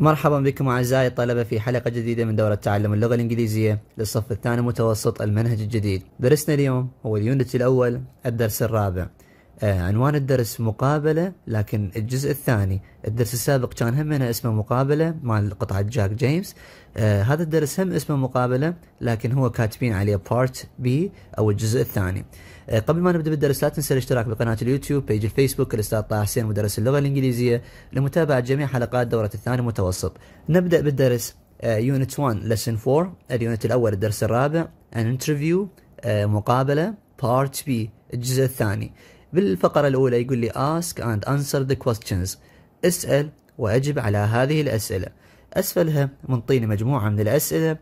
مرحبا بكم أعزائي الطلبة في حلقة جديدة من دورة تعلم اللغة الإنجليزية للصف الثاني متوسط المنهج الجديد درسنا اليوم هو اليونت الأول الدرس الرابع آه، عنوان الدرس مقابلة لكن الجزء الثاني الدرس السابق كان هنا اسمه مقابلة مال قطعة جاك جيمس آه هذا الدرس هم اسمه مقابلة لكن هو كاتبين عليه بارت بي أو الجزء الثاني آه قبل ما نبدأ بالدرس لا تنسى الاشتراك بقناة اليوتيوب بيج الفيسبوك الأستاذ طه حسين مدرس اللغة الإنجليزية لمتابعة جميع حلقات دورة الثاني المتوسط نبدأ بالدرس يونت 1 لسن 4 اليونت الأول الدرس الرابع an interview آه، مقابلة بارت بي الجزء الثاني بالفقرة الأولى يقول لي ask and answer the questions اسأل وأجب على هذه الأسئلة أسفلها منطيني مجموعة من الأسئلة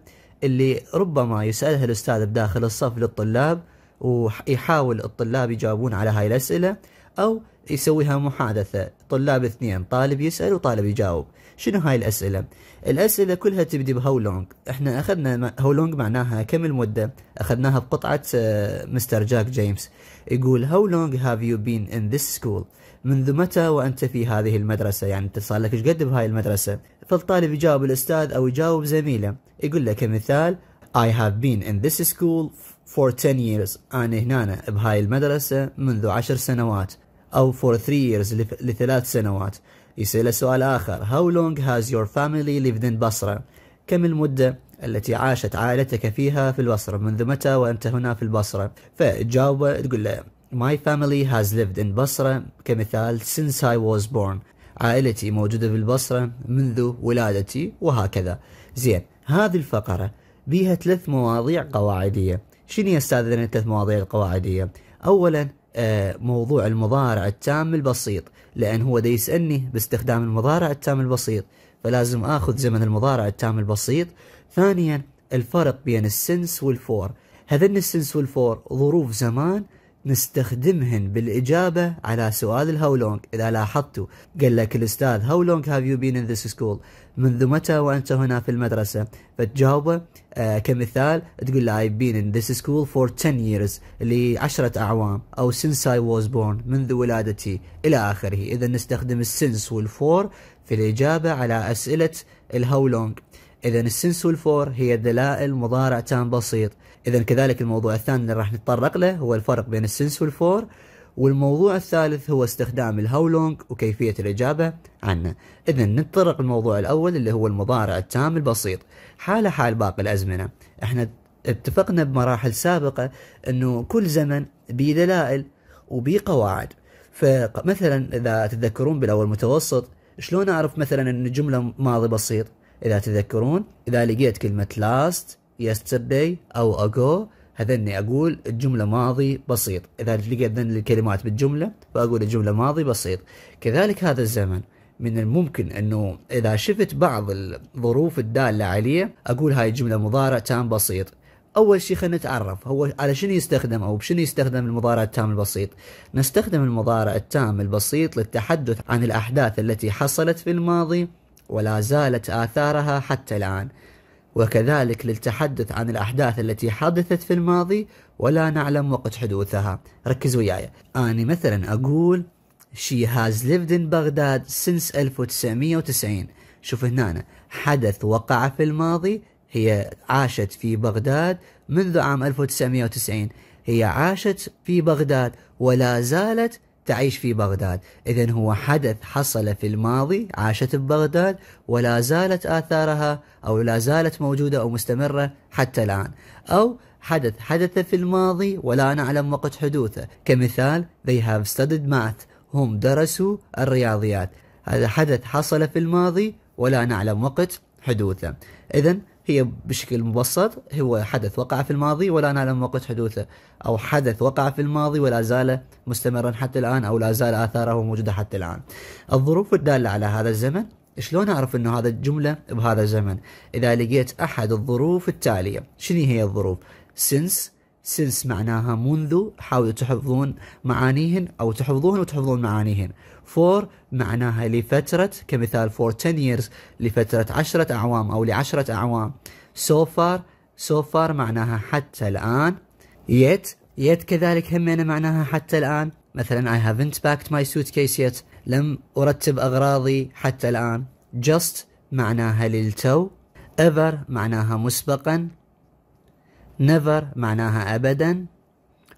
اللي ربما يسألها الأستاذ بداخل الصف للطلاب ويحاول الطلاب يجاوبون على هاي الأسئلة أو يسويها محادثة طلاب اثنين طالب يسأل وطالب يجاوب شنو هاي الأسئلة؟ الأسئلة كلها تبدي بهاو لونج احنا أخذنا هاو لونج معناها كم المدة أخذناها بقطعة آه، مستر جاك جيمس يقول هاو لونج هاف يو بين إن ذيس سكول؟ منذ متى وأنت في هذه المدرسة يعني أنت صار لك قد بهاي المدرسة فالطالب يجاوب الأستاذ أو يجاوب زميله يقول له كمثال I have been in this school for 10 years أنا هنا بهاي المدرسة منذ عشر سنوات أو for 3 years لثلاث سنوات يسأل سؤال آخر How long has your family lived in Basra كم المدة التي عاشت عائلتك فيها في البصرة منذ متى وأنت هنا في البصرة فتجاوبه تقول له My family has lived in Basra كمثال since I was born عائلتي موجودة في البصرة منذ ولادتي وهكذا زين هذه الفقرة بيها ثلاث مواضيع قواعدية شنو يا استاذنا الثلاث مواضيع القواعدية أولا موضوع المضارع التام البسيط لأن هو دا يسألني باستخدام المضارع التام البسيط فلازم آخذ زمن المضارع التام البسيط ثانيا الفرق بين السنس والفور هذن السنس والفور ظروف زمان نستخدمهن بالإجابة على سؤال الهولونج إذا لاحظتوا قال لك الأستاذ how long have you been in this school منذ متى وانت هنا في المدرسه فتجاوبه آه كمثال تقول له I've been in this school for 10 years لعشرة أعوام أو since I was born منذ ولادتي إلى آخره إذا نستخدم السنس والفور في الإجابة على أسئلة الهاو لونج إذا السنس والفور هي دلائل مضارع تام بسيط إذا كذلك الموضوع الثاني اللي راح نتطرق له هو الفرق بين السنس والفور والموضوع الثالث هو استخدام الهاولونج وكيفية الإجابة عنه إذا نتطرق الموضوع الأول اللي هو المضارع التام البسيط حالة حال باقي الأزمنة احنا اتفقنا بمراحل سابقة أنه كل زمن بدلائل وبقواعد فمثلا إذا تتذكرون بالأول متوسط شلون أعرف مثلا أن الجملة ماضي بسيط إذا تذكرون إذا لقيت كلمة last yesterday أو ago أذني اقول الجمله ماضي بسيط اذا لقيت ذن الكلمات بالجمله فاقول الجمله ماضي بسيط كذلك هذا الزمن من الممكن انه اذا شفت بعض الظروف الداله عليه اقول هاي الجمله مضارع تام بسيط اول شيء خلينا نتعرف هو على شنو يستخدم او بشنو يستخدم المضارع التام البسيط نستخدم المضارع التام البسيط للتحدث عن الاحداث التي حصلت في الماضي ولا زالت اثارها حتى الان وكذلك للتحدث عن الأحداث التي حدثت في الماضي ولا نعلم وقت حدوثها ركزوا وياي أنا مثلا أقول she has lived in Baghdad since 1990 شوف هنا حدث وقع في الماضي هي عاشت في بغداد منذ عام 1990 هي عاشت في بغداد ولا زالت تعيش في بغداد إذا هو حدث حصل في الماضي عاشت ببغداد ولا زالت آثارها أو لا زالت موجودة أو مستمرة حتى الآن أو حدث حدث في الماضي ولا نعلم وقت حدوثه كمثال they have studied math هم درسوا الرياضيات هذا حدث حصل في الماضي ولا نعلم وقت حدوثه إذا هي بشكل مبسط هو حدث وقع في الماضي ولا نعلم وقت حدوثه أو حدث وقع في الماضي ولا زال مستمرا حتى الآن أو لا زال آثاره موجودة حتى الآن الظروف الدالة على هذا الزمن شلون اعرف انه هذا الجمله بهذا الزمن؟ اذا لقيت احد الظروف التاليه، شنو هي الظروف؟ since since معناها منذ حاولوا تحفظون معانيهن او تحفظوهن وتحفظون معانيهن فور معناها لفترة كمثال for 10 years لفترة عشرة أعوام أو لعشرة أعوام so far so far معناها حتى الآن yet yet كذلك همنا يعني معناها حتى الآن مثلا I haven't packed my suitcase yet لم أرتب أغراضي حتى الآن just معناها للتو ever معناها مسبقا never معناها أبدا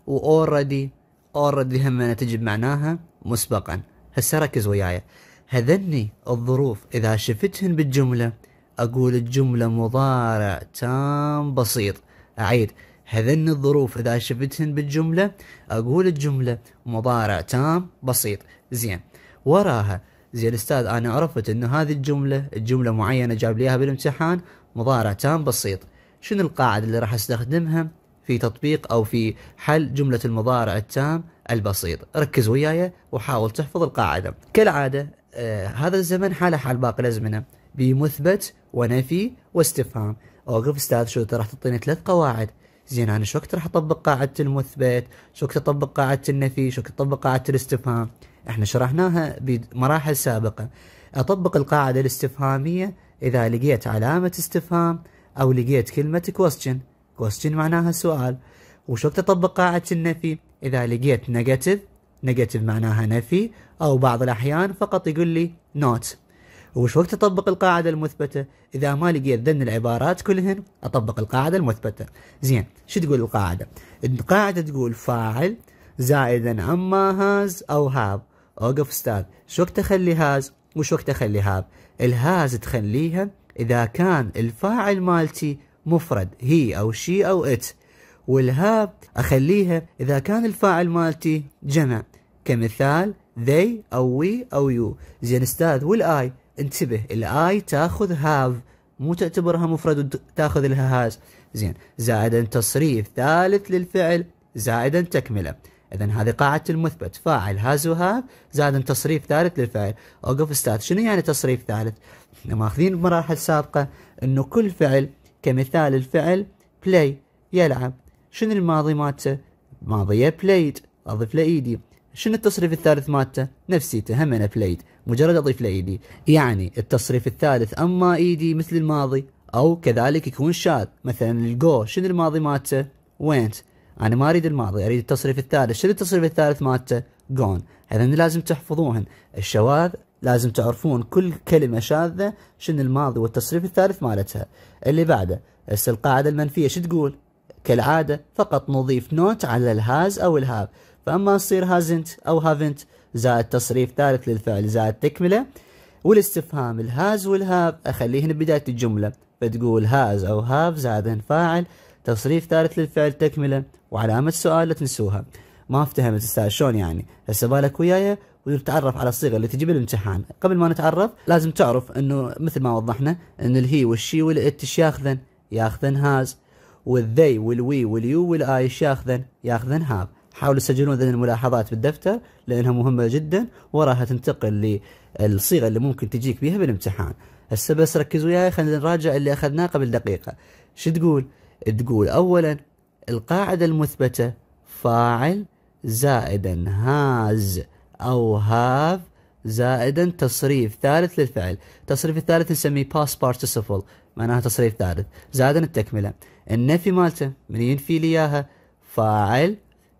و already already همنا يعني تجب معناها مسبقا هسه ركز وياي هذني الظروف إذا شفتهن بالجملة أقول الجملة مضارع تام بسيط أعيد هذن الظروف إذا شفتهن بالجملة أقول الجملة مضارع تام بسيط زين وراها زين أستاذ أنا عرفت أن هذه الجملة الجملة معينة جاب لي إياها بالامتحان مضارع تام بسيط شنو القاعدة اللي راح أستخدمها في تطبيق أو في حل جملة المضارع التام البسيط ركز وياي وحاول تحفظ القاعدة كالعادة آه هذا الزمن حاله حال باقي الأزمنة بمثبت ونفي واستفهام اوقف استاذ شو راح تعطيني ثلاث قواعد زين انا شو وقت راح اطبق قاعده المثبت شو وقت اطبق قاعده النفي شو وقت اطبق قاعده الاستفهام احنا شرحناها بمراحل سابقه اطبق القاعده الاستفهاميه اذا لقيت علامه استفهام او لقيت كلمه question question معناها سؤال وشو وقت اطبق قاعده النفي إذا لقيت نيجاتيف نيجاتيف معناها نفي أو بعض الأحيان فقط يقول لي نوت وش وقت أطبق القاعدة المثبتة إذا ما لقيت ذن العبارات كلهن أطبق القاعدة المثبتة زين شو تقول القاعدة القاعدة تقول فاعل زائدا أما هاز أو هاب أوقف أستاذ شو وقت أخلي هاز وش وقت أخلي هاب الهاز تخليها إذا كان الفاعل مالتي مفرد هي أو شي أو إت والهاب اخليها اذا كان الفاعل مالتي جمع كمثال they او we او you زين استاذ والاي انتبه الاي تاخذ هاف مو تعتبرها مفرد وتاخذ لها هاز زين زائدا تصريف ثالث للفعل زائدا تكمله اذا هذه قاعده المثبت فاعل هاز وهاف زائدا تصريف ثالث للفعل اوقف استاذ شنو يعني تصريف ثالث؟ احنا ماخذين بمراحل سابقه انه كل فعل كمثال الفعل بلاي يلعب شنو الماضي مالته ماضيه بلايد اضيف له ايدي شنو التصريف الثالث مالته نفسيته هم انا بلايد مجرد اضيف له ايدي يعني التصريف الثالث اما ايدي مثل الماضي او كذلك يكون شاد مثلا الجو شنو الماضي مالته وينت انا ما اريد الماضي اريد التصريف الثالث شنو التصريف الثالث مالته جون اذا لازم تحفظوهن الشواذ لازم تعرفون كل كلمه شاذه شنو الماضي والتصريف الثالث مالتها اللي بعده هسه القاعده المنفيه شو تقول كالعادة فقط نضيف نوت على الهاز أو الهاف فأما تصير هازنت أو هافنت زائد تصريف ثالث للفعل زائد تكملة والاستفهام الهاز والهاف أخليهن بداية الجملة فتقول هاز أو هاف زائد فاعل تصريف ثالث للفعل تكملة وعلامة سؤال لا تنسوها ما افتهمت استاذ شلون يعني هسه بالك وياي ونتعرف على الصيغه اللي تجي بالامتحان قبل ما نتعرف لازم تعرف انه مثل ما وضحنا ان الهي والشي والات ياخذن ياخذن هاز والذي والوي واليو والاي ايش ياخذن؟ ياخذن هاف حاولوا تسجلون ذن الملاحظات بالدفتر لانها مهمه جدا وراها تنتقل للصيغه اللي ممكن تجيك بها بالامتحان هسه بس ركزوا وياي خلينا نراجع اللي اخذناه قبل دقيقه شو تقول تقول اولا القاعده المثبته فاعل زائدا هاز او هاف زائدا تصريف ثالث للفعل تصريف الثالث نسميه past participle معناها تصريف ثالث زائدا التكمله النفي مالته من ينفي لي اياها فاعل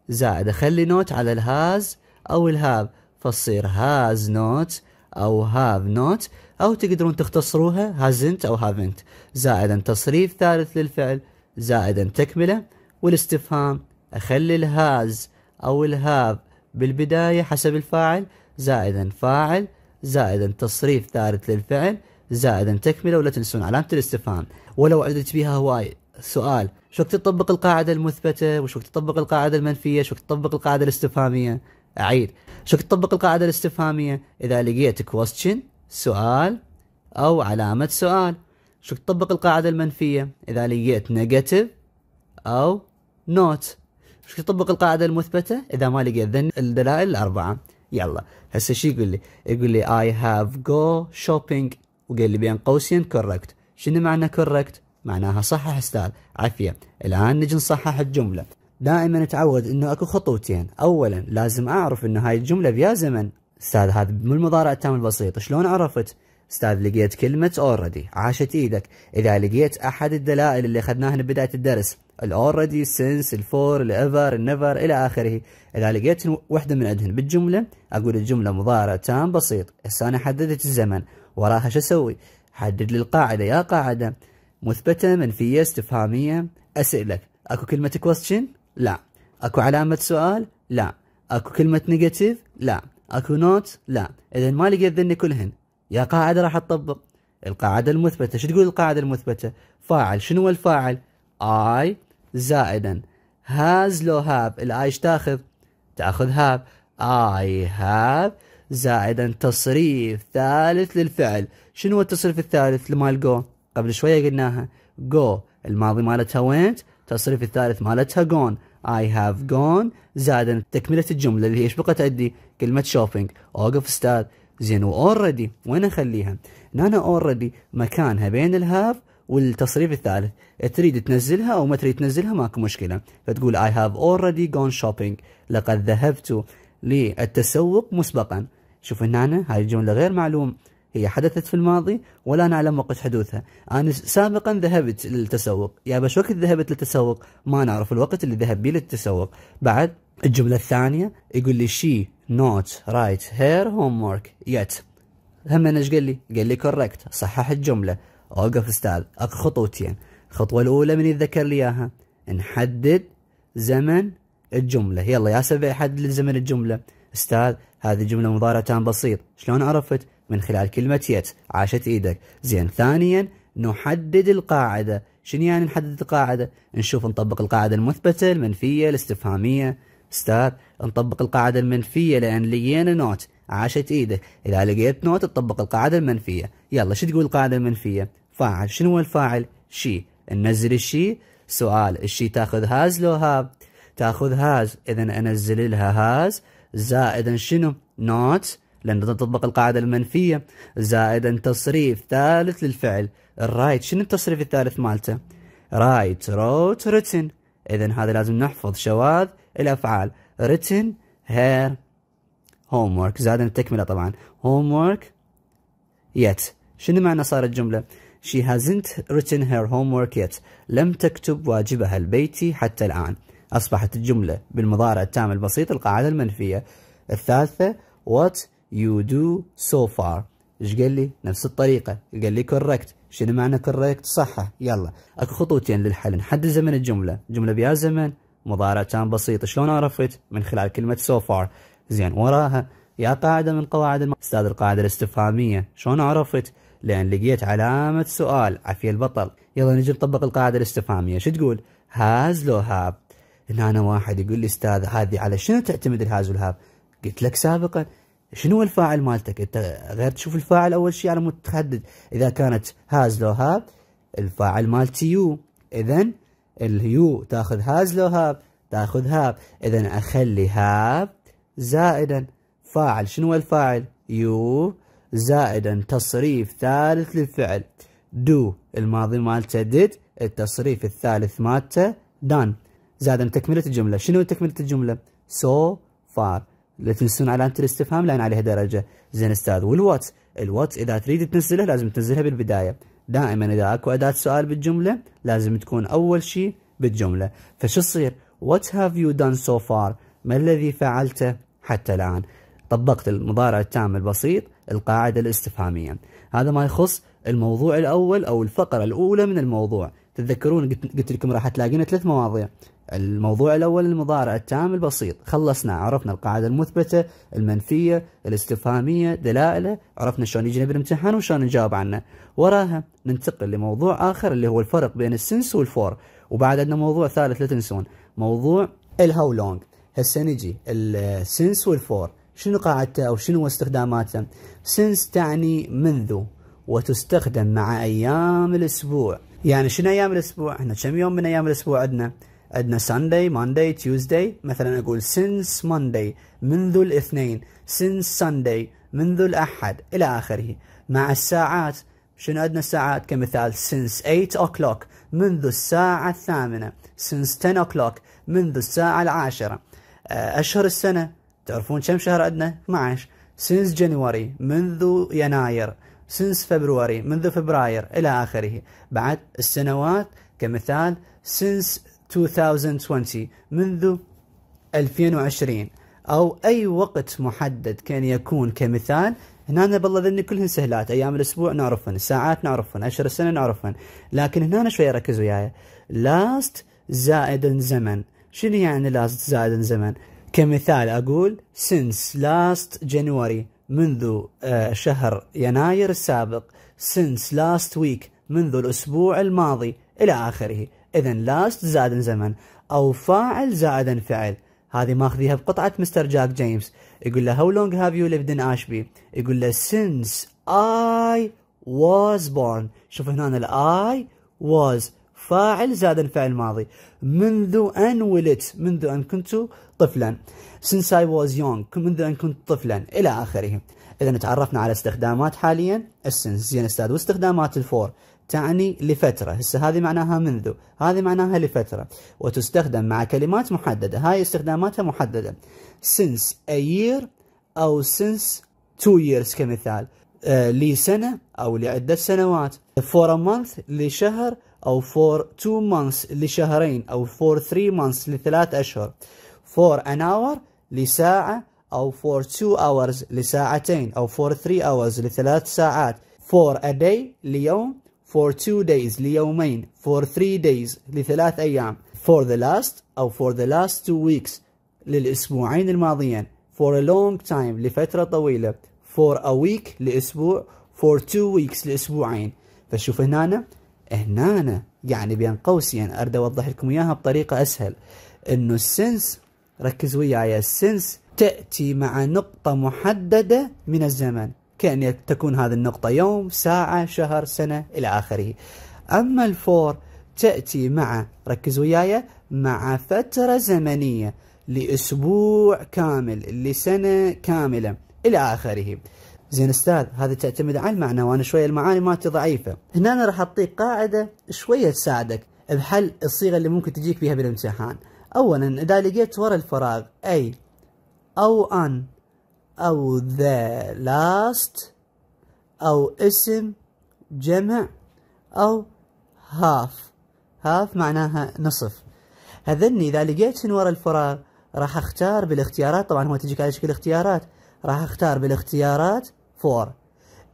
زائد اخلي نوت على الهاز او الهاب فتصير هاز نوت او هاف نوت او تقدرون تختصروها هازنت او هافنت زائدا تصريف ثالث للفعل زائدا تكمله والاستفهام اخلي الهاز او الهاب بالبدايه حسب الفاعل زائدا فاعل زائدا تصريف ثالث للفعل زائدا تكمله ولا تنسون علامه الاستفهام ولو عدت بها هواي السؤال شو وقت تطبق القاعدة المثبتة وش وقت تطبق القاعدة المنفية شو وقت تطبق القاعدة الاستفهامية أعيد شو وقت تطبق القاعدة الاستفهامية إذا لقيت question سؤال أو علامة سؤال شو وقت تطبق القاعدة المنفية إذا لقيت negative أو not شو تطبق القاعدة المثبتة إذا ما لقيت ذن الدلائل الأربعة يلا هسه شو يقول لي يقول لي I have go shopping وقال لي بين قوسين correct شنو معنى correct معناها صحح استاذ عافية الآن نجي نصحح الجملة دائما اتعود انه اكو خطوتين اولا لازم اعرف انه هاي الجملة بيا زمن استاذ هذا مو المضارع التام البسيط شلون عرفت استاذ لقيت كلمة اوريدي عاشت ايدك اذا لقيت احد الدلائل اللي اخذناها بداية الدرس الاوريدي السنس الفور الايفر النفر الى اخره اذا لقيت وحده من عندهن بالجمله اقول الجمله مضارع تام بسيط هسه انا حددت الزمن وراها شو اسوي حدد لي القاعده يا قاعده مثبتة منفية استفهامية أسألك أكو كلمة question لا أكو علامة سؤال لا أكو كلمة نيجاتيف لا أكو نوت لا إذا ما لقيت ذني كلهن يا قاعدة راح تطبق القاعدة المثبتة شو تقول القاعدة المثبتة فاعل شنو الفاعل اي زائدا هاز لو هاب الآي تاخذ تاخذ هاب اي هاب زائدا تصريف ثالث للفعل شنو التصريف الثالث لمال جو قبل شوية قلناها go الماضي مالتها went تصريف الثالث مالتها gone I have gone زائد تكملة الجملة اللي هي ايش بقى عندي؟ كلمة shopping أوقف استاذ زين already وين أخليها؟ هنا already مكانها بين الهاف والتصريف الثالث تريد تنزلها أو ما تريد تنزلها ماكو مشكلة فتقول I have already gone shopping لقد ذهبت للتسوق مسبقا شوف هنا هاي الجملة غير معلوم هي حدثت في الماضي ولا نعلم وقت حدوثها أنا سابقا ذهبت للتسوق يا بش وقت ذهبت للتسوق ما نعرف الوقت اللي ذهب به للتسوق بعد الجملة الثانية يقول لي she not write her homework yet هم ايش قال لي؟ قال لي correct صحح الجملة اوقف استاذ أك خطوتين الخطوة الأولى من يتذكر لي اياها نحدد زمن الجملة يلا يا سبع حدد زمن الجملة استاذ هذه جملة مضارع تام بسيط شلون عرفت؟ من خلال كلمة يت عاشت إيدك زين ثانيا نحدد القاعدة شنو يعني نحدد القاعدة نشوف نطبق القاعدة المثبتة المنفية الاستفهامية ستار نطبق القاعدة المنفية لأن لقينا نوت عاشت إيدك إذا لقيت نوت تطبق القاعدة المنفية يلا شو تقول القاعدة المنفية فاعل شنو هو الفاعل شي ننزل الشي سؤال الشي تاخذ هاز لو هاب تاخذ هاز إذا أنزل لها هاز زائدا شنو نوت لأن تطبق القاعدة المنفية زائدا تصريف ثالث للفعل الرايت شنو التصريف الثالث مالته رايت روت ريتن إذا هذا لازم نحفظ شواذ الأفعال written هير homework زائدا التكملة طبعا homework yet شنو معنى صار الجملة She hasn't written her homework yet لم تكتب واجبها البيتي حتى الآن أصبحت الجملة بالمضارع التام البسيط القاعدة المنفية الثالثة what you do so far ايش قال لي نفس الطريقة قال لي كوركت شنو معنى كوركت صحة يلا اكو خطوتين للحل نحدد زمن الجملة جملة بها زمن مضارعتان بسيطة شلون عرفت من خلال كلمة so far زين وراها يا قاعدة من قواعد الم... استاذ القاعدة الاستفهامية شلون عرفت لأن لقيت علامة سؤال عفية البطل يلا نجي نطبق القاعدة الاستفهامية شو تقول هاز لو هاب هنا أنا واحد يقول لي استاذ هذه على شنو تعتمد الهاز والهاب قلت لك سابقا شنو الفاعل مالتك انت غير تشوف الفاعل اول شيء على مود تحدد اذا كانت هاز لو هاب الفاعل مالتي يو اذا اليو تاخذ هاز لو هاب تاخذ هاب اذا اخلي هاب زائدا فاعل شنو الفاعل يو زائدا تصريف ثالث للفعل دو الماضي مالته ديد التصريف الثالث مالته دان زائدا تكملة الجملة شنو تكملة الجملة so فار لا تنسون علامه الاستفهام لان عليها درجه زين استاذ والوات الوات اذا تريد تنزله لازم تنزلها بالبدايه دائما اذا اكو اداه سؤال بالجمله لازم تكون اول شيء بالجمله فشو تصير وات هاف يو دان سو فار ما الذي فعلته حتى الان طبقت المضارع التام البسيط القاعده الاستفهاميه هذا ما يخص الموضوع الاول او الفقره الاولى من الموضوع تتذكرون قلت لكم راح تلاقينا ثلاث مواضيع الموضوع الأول المضارع التام البسيط خلصنا عرفنا القاعدة المثبتة المنفية الاستفهامية دلائله عرفنا شلون يجينا بالامتحان وشلون نجاوب عنه وراها ننتقل لموضوع آخر اللي هو الفرق بين السنس والفور وبعد عندنا موضوع ثالث لا تنسون موضوع الهاو لونج هسه نجي السنس والفور شنو قاعدته أو شنو استخداماته سنس تعني منذ وتستخدم مع أيام الأسبوع يعني شنو ايام الاسبوع احنا كم يوم من ايام الاسبوع عندنا عندنا Sunday, Monday, Tuesday مثلا أقول since Monday منذ الاثنين since Sunday منذ الأحد إلى آخره مع الساعات شنو عندنا الساعات كمثال since 8 o'clock منذ الساعة الثامنة since 10 o'clock منذ الساعة العاشرة آه، أشهر السنة تعرفون كم شهر عندنا 12 since January منذ يناير since February منذ فبراير إلى آخره بعد السنوات كمثال since 2020 منذ 2020 أو أي وقت محدد كان يكون كمثال هنا بالله ذن كلهن سهلات أيام الأسبوع نعرفهن الساعات نعرفهن أشهر السنة نعرفهن لكن هنا شوي ركز وياي لاست زائد زمن شنو يعني لاست زائد زمن كمثال أقول since last January منذ آه، شهر يناير السابق since last week منذ الأسبوع الماضي إلى آخره إذا last زائد زمن أو فاعل زائد فعل هذه ماخذيها بقطعة مستر جاك جيمس يقول له how long have you lived in Ashby يقول له since I was born شوف هنا ال I was فاعل زائد فعل ماضي منذ أن ولدت منذ أن كنت طفلا since I was young منذ أن كنت طفلا إلى آخره إذا تعرفنا على استخدامات حاليا السنس زين أستاذ واستخدامات الفور تعني لفترة هسه هذه معناها منذ هذه معناها لفترة وتستخدم مع كلمات محددة هاي استخداماتها محددة since a year أو since two years كمثال آه لسنة أو لعدة سنوات for a month لشهر أو for two months لشهرين أو for three months لثلاث أشهر for an hour لساعة أو for two hours لساعتين أو for three hours لثلاث ساعات for a day ليوم for two days ليومين for three days لثلاث أيام for the last أو for the last two weeks للأسبوعين الماضيين for a long time لفترة طويلة for a week لأسبوع for two weeks لأسبوعين فشوف هنا هنا يعني بين قوسين أريد أوضح لكم إياها بطريقة أسهل إنه since ركز وياي السنس تأتي مع نقطة محددة من الزمن كأن تكون هذه النقطة يوم ساعة شهر سنة إلى آخره أما الفور تأتي مع ركز وياي مع فترة زمنية لأسبوع كامل لسنة كاملة إلى آخره زين استاذ هذا تعتمد على المعنى وانا شويه المعاني مالتي ضعيفه هنا انا راح اعطيك قاعده شويه تساعدك بحل الصيغه اللي ممكن تجيك بها بالامتحان أولا إذا لقيت ورا الفراغ أي أو أن أو ذا لاست أو اسم جمع أو هاف هاف معناها نصف هذني إذا لقيتهن ورا الفراغ راح اختار بالاختيارات طبعا هو تجيك على شكل اختيارات راح اختار بالاختيارات فور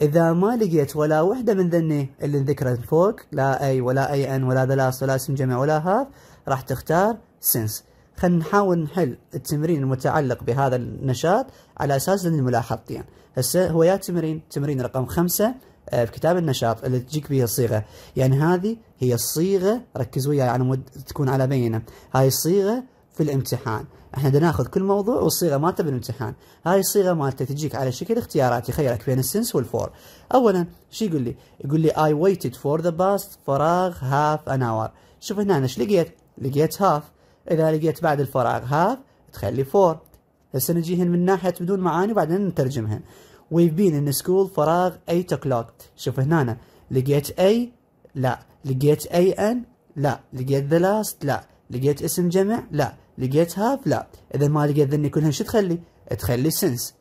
إذا ما لقيت ولا وحدة من ذني اللي ذكرت فوق لا أي ولا أي أن ولا ذا لاست ولا اسم جمع ولا هاف راح تختار سنس خلينا نحاول نحل التمرين المتعلق بهذا النشاط على أساس الملاحظتين هسه هو يا تمرين تمرين رقم خمسة آه، في كتاب النشاط اللي تجيك بها الصيغة يعني هذه هي الصيغة ركزوا وياي على مود تكون على بينة هاي الصيغة في الامتحان احنا بدنا ناخذ كل موضوع والصيغه مالته بالامتحان هاي الصيغه مالته تجيك على شكل اختيارات يخيرك بين السنس والفور اولا شو يقول لي يقول لي اي waited فور ذا باست فراغ هاف ان اور شوف هنا ايش لقيت لقيت هاف إذا لقيت بعد الفراغ هاف تخلي فور هسه نجيهن من ناحية بدون معاني وبعدين نترجمهن we've been in school فراغ 8 o'clock شوف هنا أنا. لقيت أي لا لقيت أي أن لا لقيت ذا لاست لا لقيت اسم جمع لا لقيت هاف لا إذا ما لقيت ذني كلهن شو تخلي تخلي سنس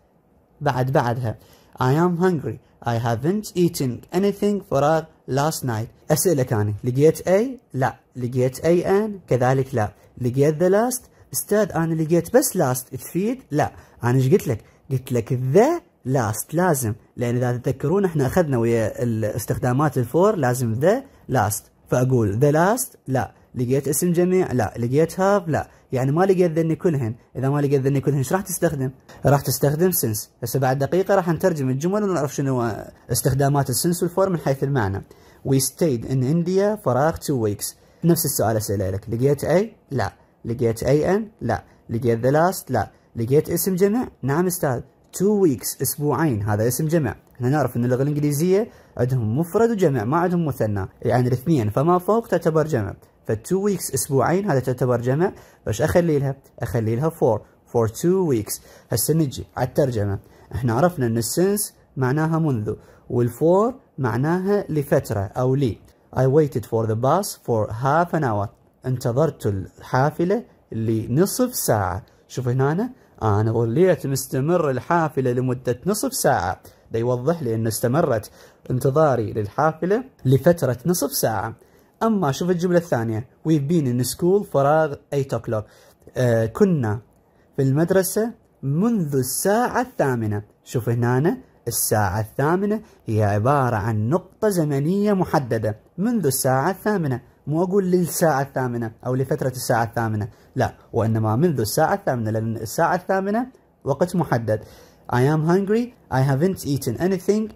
بعد بعدها I am hungry I haven't eaten anything for last night أسئلة تاني لقيت أي؟ لا لقيت أي أن؟ كذلك لا لقيت the last استاذ أنا لقيت بس last تفيد لا أنا ايش قلت لك قلت لك the last لازم لأن إذا تتذكرون احنا أخذنا ويا الاستخدامات الفور لازم the last فأقول the last لا لقيت اسم جميع لا لقيت have لا يعني ما لقيت ذني كلهن اذا ما لقيت ذني كلهن ايش راح تستخدم راح تستخدم سنس هسه بعد دقيقه راح نترجم الجمل ونعرف شنو استخدامات السنس والفور من حيث المعنى وي ستيد ان انديا فراغ تو ويكس نفس السؤال اساله لك لقيت اي لا لقيت اي ان لا لقيت ذا لاست لا لقيت اسم جمع نعم استاذ تو ويكس اسبوعين هذا اسم جمع احنا نعرف ان اللغه الانجليزيه عندهم مفرد وجمع ما عندهم مثنى يعني الاثنين فما فوق تعتبر جمع فتو ويكس اسبوعين هذا تعتبر جمع باش اخلي لها اخلي لها فور فور تو ويكس هسه نجي على الترجمه احنا عرفنا ان السنس معناها منذ والفور معناها لفتره او لي I waited for the bus for half an hour انتظرت الحافله لنصف ساعه شوف هنا أنا. أنا ظليت مستمر الحافلة لمدة نصف ساعة ده يوضح لي أن استمرت انتظاري للحافلة لفترة نصف ساعة اما شوف الجمله الثانيه وي بين ان سكول فراغ 8 o'clock آه كنا في المدرسه منذ الساعه الثامنه شوف هنا الساعة الثامنة هي عبارة عن نقطة زمنية محددة منذ الساعة الثامنة مو أقول للساعة الثامنة أو لفترة الساعة الثامنة لا وإنما منذ الساعة الثامنة لأن الساعة الثامنة وقت محدد I am hungry I haven't eaten anything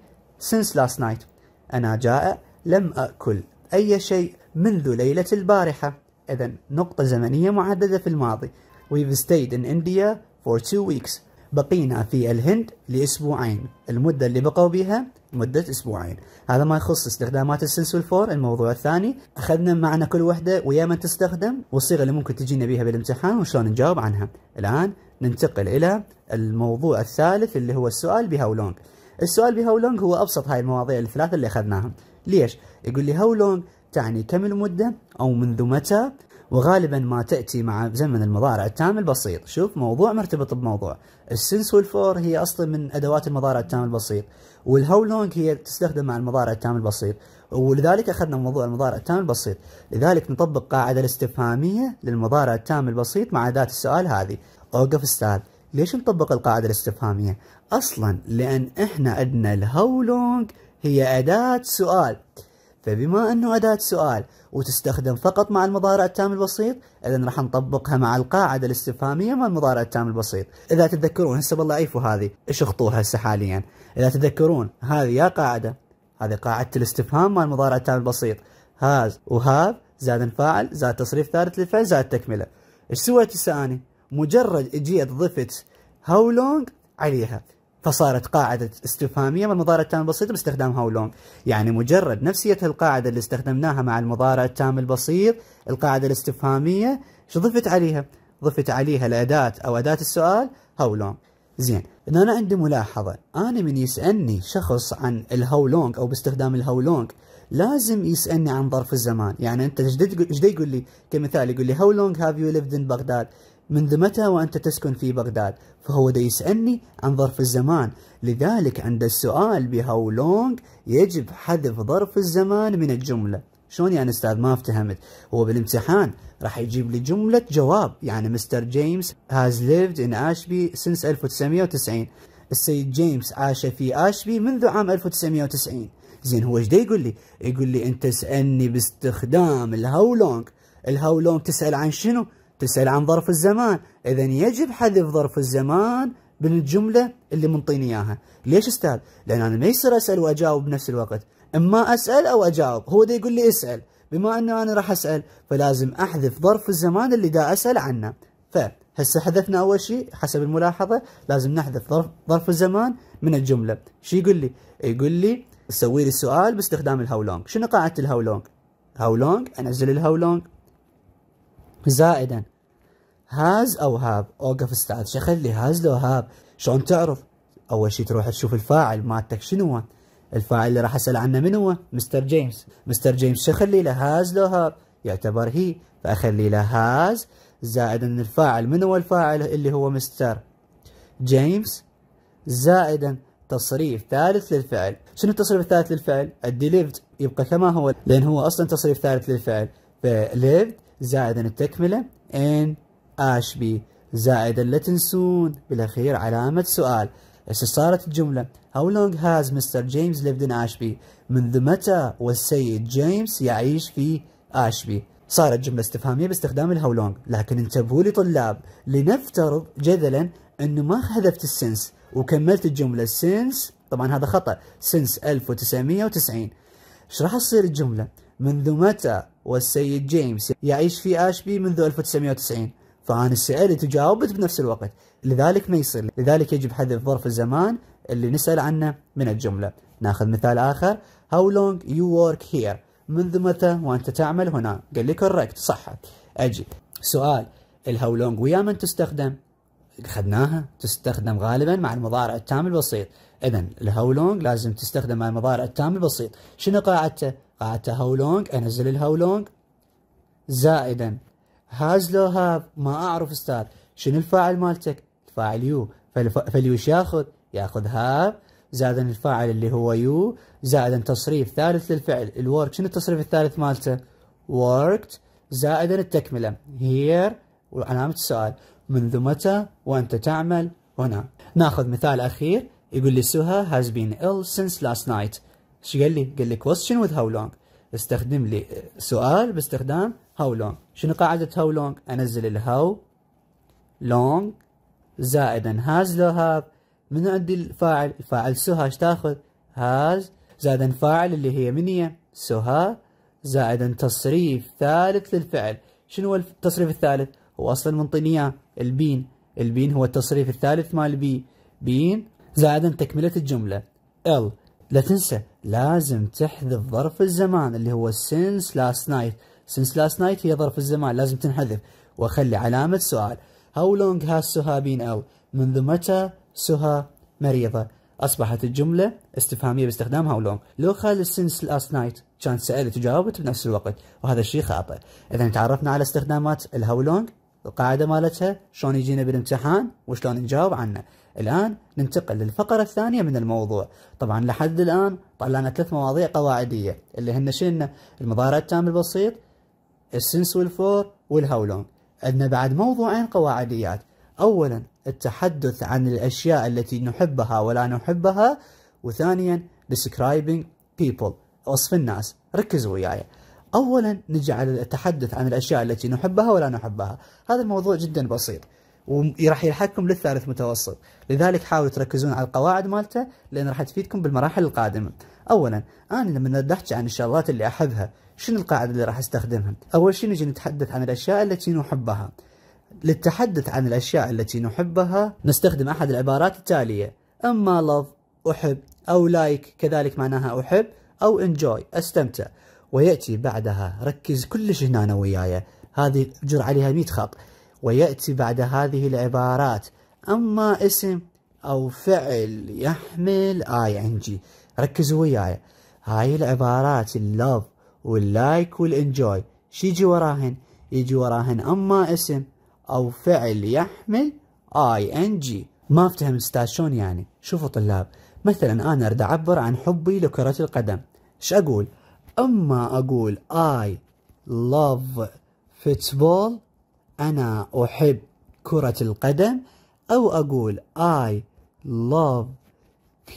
since last night أنا جائع لم أكل أي شيء منذ ليلة البارحة إذا نقطة زمنية محددة في الماضي We've stayed in India for two weeks بقينا في الهند لأسبوعين المدة اللي بقوا بها مدة أسبوعين هذا ما يخص استخدامات السنس والفور الموضوع الثاني أخذنا معنا كل وحدة ويا من تستخدم والصيغة اللي ممكن تجينا بها بالامتحان وشلون نجاوب عنها الآن ننتقل إلى الموضوع الثالث اللي هو السؤال بهاولونج السؤال بهاولونج هو أبسط هاي المواضيع الثلاثة اللي أخذناها ليش يقول لي هاو لونج تعني كم المدة أو منذ متى وغالبا ما تأتي مع زمن المضارع التام البسيط شوف موضوع مرتبط بموضوع السنس والفور هي أصلا من أدوات المضارع التام البسيط والهاو لونج هي تستخدم مع المضارع التام البسيط ولذلك أخذنا موضوع المضارع التام البسيط لذلك نطبق قاعدة الاستفهامية للمضارع التام البسيط مع ذات السؤال هذه أوقف استاذ ليش نطبق القاعدة الاستفهامية أصلا لأن إحنا عندنا الهاو لونج هي أداة سؤال فبما أنه أداة سؤال وتستخدم فقط مع المضارع التام البسيط إذا راح نطبقها مع القاعدة الاستفهامية مع المضارع التام البسيط إذا تتذكرون هسه بالله عيفوا هذه إيش خطوها هسه حاليا إذا تتذكرون هذه يا قاعدة هذه قاعدة الاستفهام مع المضارع التام البسيط هاز وهاف زاد فاعل زاد تصريف ثالث للفعل زاد تكملة ايش سويت هسه مجرد اجيت ضفت هاو لونج عليها فصارت قاعدة استفهامية من المضارع التام البسيط باستخدام هاو لونج يعني مجرد نفسية القاعدة اللي استخدمناها مع المضارع التام البسيط القاعدة الاستفهامية شو ضفت عليها ضفت عليها الأداة أو أداة السؤال هاو لونج زين إن أنا عندي ملاحظة أنا من يسألني شخص عن الهاو لونج أو باستخدام الهاو لونج لازم يسالني عن ظرف الزمان يعني انت ايش يقول لي كمثال يقول لي هاو لونج هاف يو ليفد ان بغداد منذ متى وأنت تسكن في بغداد فهو دا يسألني عن ظرف الزمان لذلك عند السؤال بهاو لونج يجب حذف ظرف الزمان من الجملة شلون يعني استاذ ما افتهمت هو بالامتحان راح يجيب لي جملة جواب يعني مستر جيمس has lived in Ashby since 1990 السيد جيمس عاش في أشبي منذ عام 1990 زين هو ايش يقول لي يقول لي انت اسألني باستخدام الهاو لونج الهاو لونج تسأل عن شنو تسأل عن ظرف الزمان إذا يجب حذف ظرف الزمان من الجملة اللي منطيني إياها ليش أستاذ؟ لأن أنا ما يصير أسأل وأجاوب بنفس الوقت إما أسأل أو أجاوب هو ده يقول لي اسأل بما أنه أنا راح أسأل فلازم أحذف ظرف الزمان اللي دا أسأل عنه فهسه حذفنا أول شيء حسب الملاحظة لازم نحذف ظرف, ظرف الزمان من الجملة شو يقول لي؟ يقول لي سوي لي السؤال باستخدام الهاو لونج شنو قاعدة الهاو لونج؟ هاو لونج أنزل الهاو لونج زائدا هاز او هاب اوقف استاذ شخل لي هاز لو هاب شلون تعرف اول شيء تروح تشوف الفاعل مالتك شنو هو الفاعل اللي راح اسال عنه من هو مستر جيمس مستر جيمس شخلي له هاز لو هاب يعتبر هي فاخلي له هاز زائد ان الفاعل من هو الفاعل اللي هو مستر جيمس زائدا تصريف ثالث للفعل شنو التصريف الثالث للفعل ادي ليفت يبقى كما هو لان هو اصلا تصريف ثالث للفعل فليفت زائدا التكمله ان اشبي زائدا لا تنسون بالاخير علامه سؤال هسه صارت الجمله How long has Mr. James lived in Ashby؟ منذ متى والسيد جيمس يعيش في أشبي؟ صارت جملة استفهامية باستخدام الهاو لونج لكن انتبهوا لي طلاب لنفترض جدلا أنه ما حذفت السنس وكملت الجملة سنس طبعا هذا خطأ سنس 1990 ايش راح تصير الجملة؟ منذ متى والسيد جيمس يعيش في أشبي منذ 1990 فانا السعر وجاوبت بنفس الوقت لذلك ما يصير لذلك يجب حذف ظرف الزمان اللي نسال عنه من الجمله ناخذ مثال اخر how long you work here منذ متى وانت تعمل هنا قال لي correct صح اجي سؤال How long ويا من تستخدم اخذناها تستخدم غالبا مع المضارع التام البسيط اذا How long لازم تستخدم مع المضارع التام البسيط شنو قاعدته قاعدته How long انزل How long زائدا هاز لو هاف ما اعرف استاذ شنو الفاعل مالتك الفاعل يو فالف... فاليو ياخذ ياخذ هاف زائدا الفاعل اللي هو يو زائدا تصريف ثالث للفعل الورك شنو التصريف الثالث مالته worked زائدا التكمله هير وعلامه السؤال منذ متى وانت تعمل هنا ناخذ مثال اخير يقول لي سوها has been ill since last night ايش قال لي؟ قال لي question with how long استخدم لي سؤال باستخدام هاو لونج شنو قاعدة هاو لونج أنزل الهاو لونج زائدا هاز لو هاف من عندي الفاعل الفاعل سو هاش تاخذ هاز زائدا فاعل اللي هي من هي سو ها زائدا تصريف ثالث للفعل شنو هو التصريف الثالث هو أصلا منطيني إياه البين البين هو التصريف الثالث مال بي بين زائدا تكملة الجملة ال لا تنسى لازم تحذف ظرف الزمان اللي هو since last night Since last night هي ظرف الزمان لازم تنحذف واخلي علامة سؤال How long has Suha been ill منذ متى سها مريضة أصبحت الجملة استفهامية باستخدام how long لو خال since last night كان سألت وجاوبت بنفس الوقت وهذا الشيء خاطئ إذا تعرفنا على استخدامات how long القاعدة مالتها شلون يجينا بالامتحان وشلون نجاوب عنه الآن ننتقل للفقرة الثانية من الموضوع طبعا لحد الآن طلعنا ثلاث مواضيع قواعدية اللي هن شنو المضارع التام البسيط السنس والفور والهاولونج عندنا بعد موضوعين قواعديات أولا التحدث عن الأشياء التي نحبها ولا نحبها وثانيا describing people وصف الناس ركزوا وياي أولا نجي على التحدث عن الأشياء التي نحبها ولا نحبها هذا الموضوع جدا بسيط وراح يلحقكم للثالث متوسط لذلك حاولوا تركزون على القواعد مالته لأن راح تفيدكم بالمراحل القادمة أولا أنا لما أحكي عن الشغلات اللي أحبها شنو القاعدة اللي راح استخدمها؟ أول شيء نجي نتحدث عن الأشياء التي نحبها للتحدث عن الأشياء التي نحبها نستخدم أحد العبارات التالية أما love أحب أو like كذلك معناها أحب أو انجوي أستمتع ويأتي بعدها ركز كلش هنا أنا وياي هذه جر عليها 100 خط ويأتي بعد هذه العبارات أما اسم أو فعل يحمل آي عندي ركزوا وياي هاي العبارات اللوف واللايك والانجوي شي يجي وراهن يجي وراهن اما اسم او فعل يحمل اي ان جي ما افتهم استاذ شلون يعني شوفوا طلاب مثلا انا اريد اعبر عن حبي لكرة القدم ايش اقول اما اقول اي لاف فوتبول انا احب كرة القدم او اقول اي لاف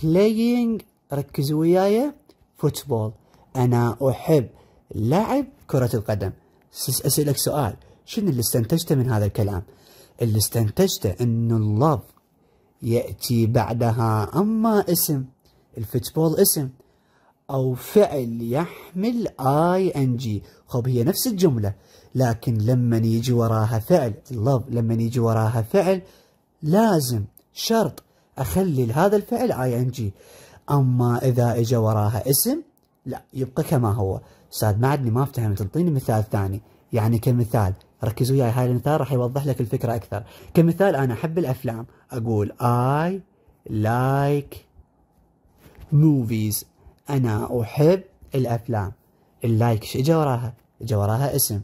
بلاينج ركزوا وياي فوتبول أنا أحب لعب كرة القدم أسألك سؤال شنو اللي استنتجته من هذا الكلام اللي استنتجته أن اللف يأتي بعدها أما اسم الفوتبول اسم أو فعل يحمل آي إن جي خب هي نفس الجملة لكن لما يجي وراها فعل اللفظ لما يجي وراها فعل لازم شرط أخلي هذا الفعل آي إن جي أما إذا إجا وراها اسم لا يبقى كما هو استاذ معدني ما افتهمت انطيني مثال ثاني يعني كمثال ركز وياي هاي المثال راح يوضح لك الفكرة أكثر كمثال أنا أحب الأفلام أقول I like movies أنا أحب الأفلام اللايك شو إجا وراها؟ إجا وراها اسم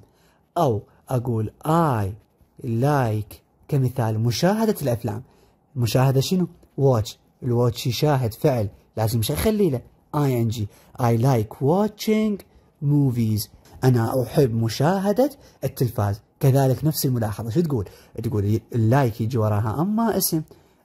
أو أقول I like كمثال مشاهدة الأفلام مشاهدة شنو؟ watch الواتش يشاهد فعل لازم شيء أخلي له ing I like watching movies أنا أحب مشاهدة التلفاز كذلك نفس الملاحظة شو تقول؟ تقول اللايك يجي وراها أما اسم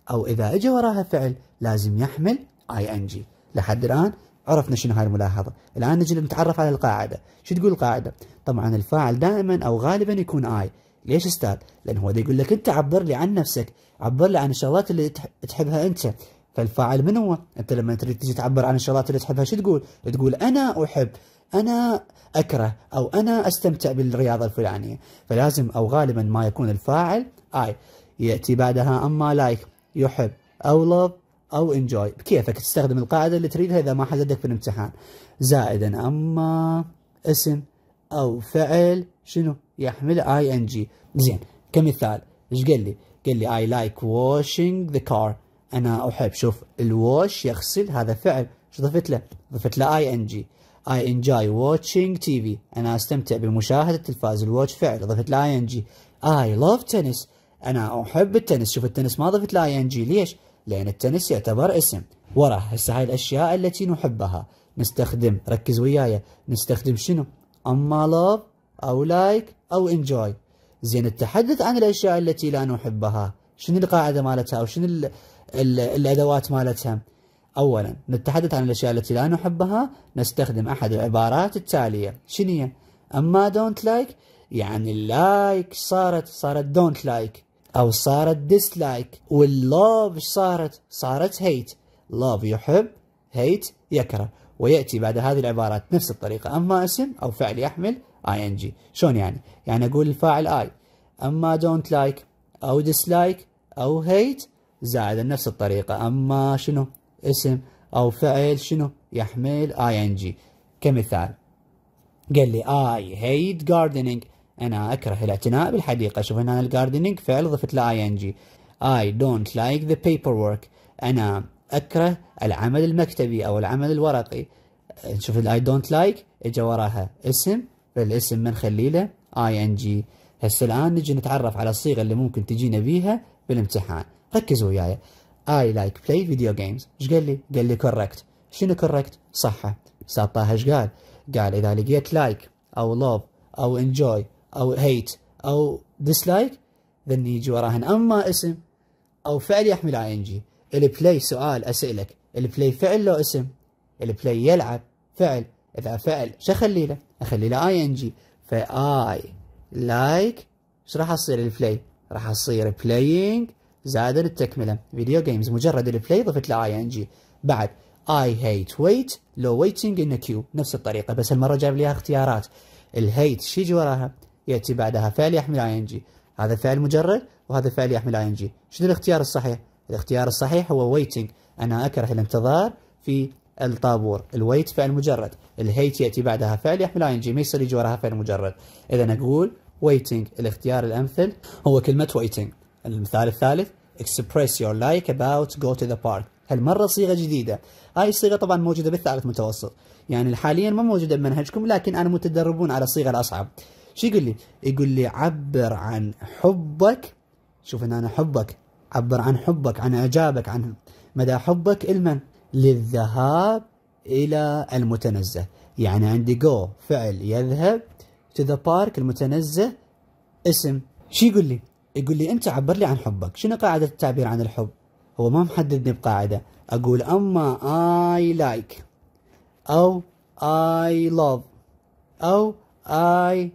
أو إذا إجى وراها فعل لازم يحمل ing لحد الآن عرفنا شنو هاي الملاحظة الآن نجي نتعرف على القاعدة شو تقول القاعدة؟ طبعا الفاعل دائما أو غالبا يكون I ليش استاذ؟ لأن هو يقول لك أنت عبر لي عن نفسك عبر لي عن الشغلات اللي تحبها أنت فالفاعل من هو؟ انت لما تريد تجي تعبر عن الشغلات اللي تحبها شو تقول؟ تقول انا احب انا اكره او انا استمتع بالرياضه الفلانيه، فلازم او غالبا ما يكون الفاعل اي ياتي بعدها اما لايك like يحب او لاف او انجوي بكيفك تستخدم القاعده اللي تريدها اذا ما حددك في الامتحان زائدا اما اسم او فعل شنو يحمل اي ان جي زين كمثال ايش قال لي؟ قال لي اي لايك واشينج ذا كار انا احب شوف الووش يغسل هذا فعل شو ضفت له ضفت له اي ان جي اي انجاي واتشينج تي في انا استمتع بمشاهده التلفاز الواتش فعل ضفت له اي ان جي اي لاف تنس انا احب التنس شوف التنس ما ضفت له اي ان جي ليش لان التنس يعتبر اسم ورا هسه هاي الاشياء التي نحبها نستخدم ركز وياي نستخدم شنو اما لاف او لايك like او انجوي زين التحدث عن الاشياء التي لا نحبها شنو القاعده مالتها او شنو الادوات مالتها اولا نتحدث عن الاشياء التي لا نحبها نستخدم احد العبارات التاليه شنو اما دونت لايك يعني اللايك صارت صارت دونت لايك او صارت ديسلايك واللوف صارت صارت هيت لوف يحب هيت يكره وياتي بعد هذه العبارات نفس الطريقه اما اسم او فعل يحمل اي ان جي شلون يعني يعني اقول الفاعل اي اما دونت لايك او ديسلايك او هيت زائد نفس الطريقة أما شنو اسم أو فعل شنو يحمل ing كمثال قال لي I hate gardening أنا أكره الاعتناء بالحديقة شوف هنا الجاردنينج فعل ضفت له ing I don't like the paperwork أنا أكره العمل المكتبي أو العمل الورقي شوف الآي I don't like اجى وراها اسم فالاسم بنخلي له ing هسه الآن نجي نتعرف على الصيغة اللي ممكن تجينا بيها بالامتحان ركزوا وياي اي لايك بلاي فيديو جيمز ايش قال لي؟ قال لي كوركت شنو كوركت؟ صحه ساباها ايش قال؟ قال اذا لقيت لايك او لوف او انجوي او هيت او ديسلايك ذن يجي وراهن اما اسم او فعل يحمل اي ان جي البلاي سؤال اسالك البلاي فعل لو اسم البلاي يلعب فعل اذا فعل شو اخلي له؟ اخلي له اي ان جي فاي لايك ايش راح تصير البلاي؟ راح اصير بلاينج زائد التكمله فيديو جيمز مجرد البلاي ضفت له اي ان جي بعد اي هيت ويت لو ويتنج ان كيو نفس الطريقة بس المرة جاب لي اختيارات الهيت شي يجي وراها يأتي بعدها فعل يحمل اي ان جي هذا فعل مجرد وهذا فعل يحمل اي ان جي شنو الاختيار الصحيح؟ الاختيار الصحيح هو ويتنج انا اكره الانتظار في الطابور الويت فعل مجرد الهيت يأتي بعدها فعل يحمل اي ان جي ما يصير يجي وراها فعل مجرد اذا اقول ويتنج الاختيار الامثل هو كلمة ويتنج المثال الثالث express your like about go to the park هالمرة صيغة جديدة هاي الصيغة طبعا موجودة بالثالث متوسط يعني حاليا ما موجودة بمنهجكم لكن أنا متدربون على الصيغة الأصعب شو يقول لي؟ يقول لي عبر عن حبك شوف هنا أنا حبك عبر عن حبك عن إعجابك عن مدى حبك لمن؟ للذهاب إلى المتنزه يعني عندي جو فعل يذهب تو ذا بارك المتنزه اسم شو يقول لي؟ يقول لي انت عبر لي عن حبك شنو قاعده التعبير عن الحب هو ما محددني بقاعده اقول اما اي لايك like او اي لوف او اي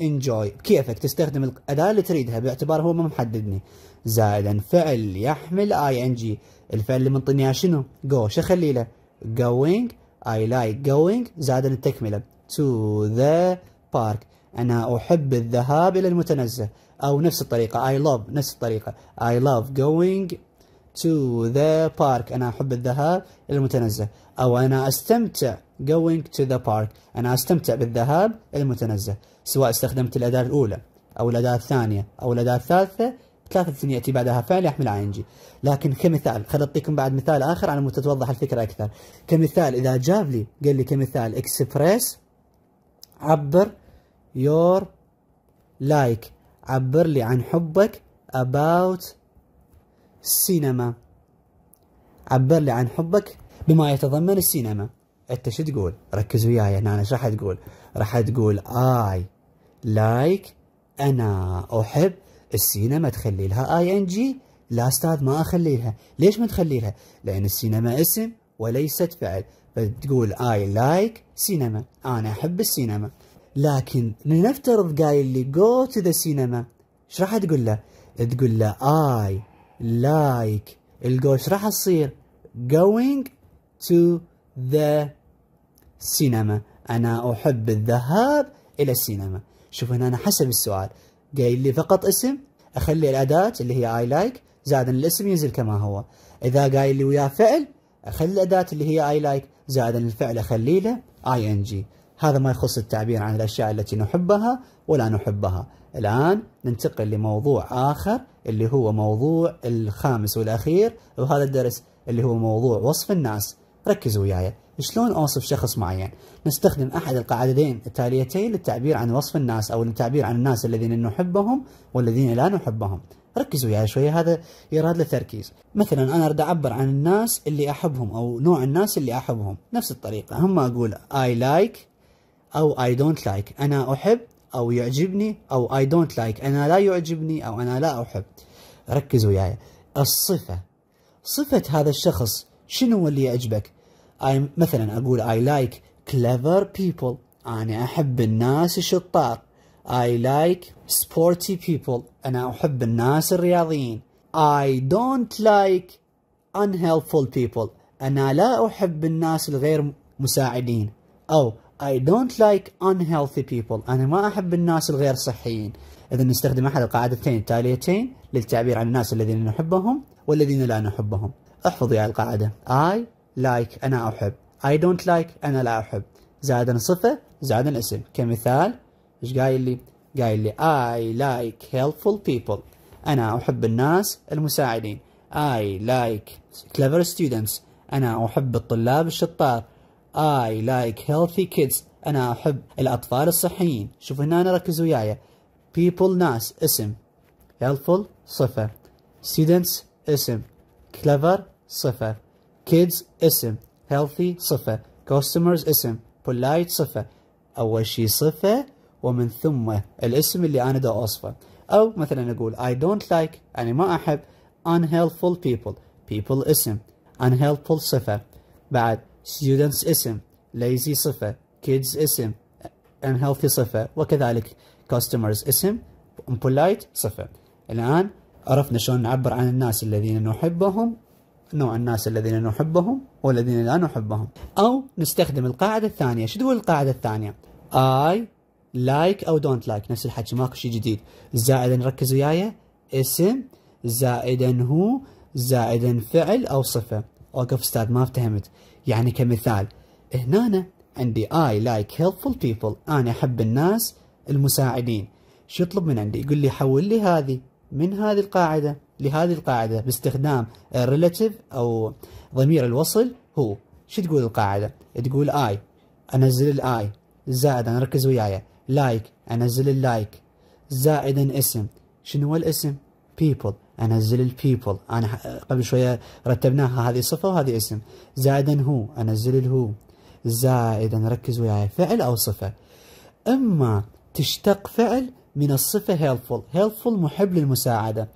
انجوي بكيفك تستخدم الاداه اللي تريدها باعتبار هو ما محددني زائدا فعل يحمل اي ان جي الفعل اللي منطيني شنو جو شو اخلي له going I like going زائدا التكمله to the park انا احب الذهاب الى المتنزه أو نفس الطريقة I love نفس الطريقة I love going to the park أنا أحب الذهاب إلى المتنزه أو أنا أستمتع going to the park أنا أستمتع بالذهاب إلى المتنزه سواء استخدمت الأداة الأولى أو الأداة الثانية أو الأداة الثالثة ثلاثة يأتي بعدها فعل يحمل عين جي لكن كمثال خليني أعطيكم بعد مثال آخر على مود توضح الفكرة أكثر كمثال إذا جاب لي قال لي كمثال اكسبريس عبر يور like عبر لي عن حبك about السينما عبر لي عن حبك بما يتضمن السينما انت شو تقول ركز وياي هنا ايش راح تقول راح تقول اي لايك انا احب السينما تخلي لها اي ان جي لا استاذ ما اخلي لها ليش ما تخلي لها لان السينما اسم وليست فعل فتقول اي لايك سينما انا احب السينما لكن لنفترض قايل لي go to the cinema ايش راح تقول له؟ تقول له I like الجو ايش راح تصير؟ going to the cinema أنا أحب الذهاب إلى السينما شوف هنا أنا حسب السؤال قايل لي فقط اسم أخلي الأداة اللي هي I like زائدا الاسم ينزل كما هو إذا قايل لي وياه فعل أخلي الأداة اللي هي I like زائدا الفعل أخلي له ing هذا ما يخص التعبير عن الأشياء التي نحبها ولا نحبها الآن ننتقل لموضوع آخر اللي هو موضوع الخامس والأخير وهذا الدرس اللي هو موضوع وصف الناس ركزوا وياي شلون أوصف شخص معين نستخدم أحد القاعدتين التاليتين للتعبير عن وصف الناس أو للتعبير عن الناس الذين نحبهم والذين لا نحبهم ركزوا وياي شوية هذا يراد له تركيز مثلا أنا أريد أعبر عن الناس اللي أحبهم أو نوع الناس اللي أحبهم نفس الطريقة هم أقول I like او اي دونت لايك انا احب او يعجبني او اي دونت لايك انا لا يعجبني او انا لا احب ركزوا وياي الصفه صفه هذا الشخص شنو اللي يعجبك مثلا اقول I like clever people انا احب الناس الشطار I like sporty people انا احب الناس الرياضيين I don't like unhelpful people أنا لا أحب الناس الغير مساعدين أو I don't like unhealthy people أنا ما أحب الناس الغير صحيين إذا نستخدم أحد القاعدتين التاليتين للتعبير عن الناس الذين نحبهم والذين لا نحبهم احفظي على القاعدة I like أنا أحب I don't like أنا لا أحب زائدا صفة زائدا اسم كمثال ايش قايل لي؟ قايل لي I like helpful people أنا أحب الناس المساعدين I like clever students أنا أحب الطلاب الشطار I like healthy kids أنا أحب الأطفال الصحيين شوف هنا ركز وياي people ناس اسم helpful صفة students اسم clever صفة kids اسم healthy صفة customers اسم polite صفة أول شيء صفة ومن ثم الاسم اللي أنا دا أوصفه أو مثلا نقول I don't like يعني ما أحب unhelpful people people اسم unhelpful صفة بعد students اسم lazy صفة kids اسم unhealthy صفة وكذلك customers اسم polite صفة الآن عرفنا شلون نعبر عن الناس الذين نحبهم نوع الناس الذين نحبهم والذين لا نحبهم أو نستخدم القاعدة الثانية شو تقول القاعدة الثانية I like أو don't like نفس الحكي ماكو شيء جديد زائدا ركز وياي اسم زائدا هو زائدا فعل أو صفة أوقف أستاذ ما افتهمت يعني كمثال هنا عندي I like helpful people أنا أحب الناس المساعدين شو يطلب من عندي يقول لي حول لي هذه من هذه القاعدة لهذه القاعدة باستخدام relative أو ضمير الوصل هو شو تقول القاعدة تقول I أنزل الآي زائد أنا ركز وياي لايك like. أنزل اللايك like. زائدا اسم شنو هو الاسم people انزل البيبل انا قبل شويه رتبناها هذه صفه وهذه اسم زائدا هو انزل الهو زائدا ركز وياي فعل او صفه اما تشتق فعل من الصفه هيلفول هيلفول محب للمساعده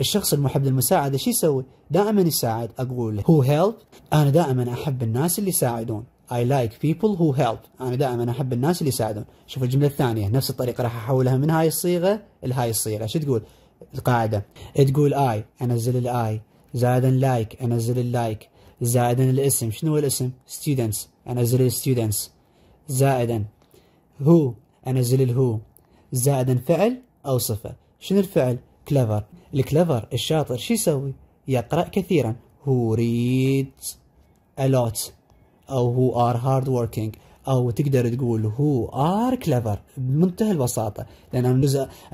الشخص المحب للمساعده شو يسوي؟ دائما يساعد اقول هو هيلب انا دائما احب الناس اللي يساعدون I like people who help أنا دائما أحب الناس اللي يساعدون شوف الجملة الثانية نفس الطريقة راح أحولها من هاي الصيغة لهاي الصيغة شو تقول القاعدة إيه تقول اي انزل الاي زائدا لايك انزل اللايك زائدا الاسم شنو هو الاسم ستودنتس انزل الستودنتس زائدا هو انزل الهو زائدا فعل او صفة شنو الفعل كلفر الكلفر الشاطر شو يسوي يقرأ كثيرا هو ريد a lot أو هو ار هارد وركينج او تقدر تقول هو ار كلفر بمنتهى البساطه لان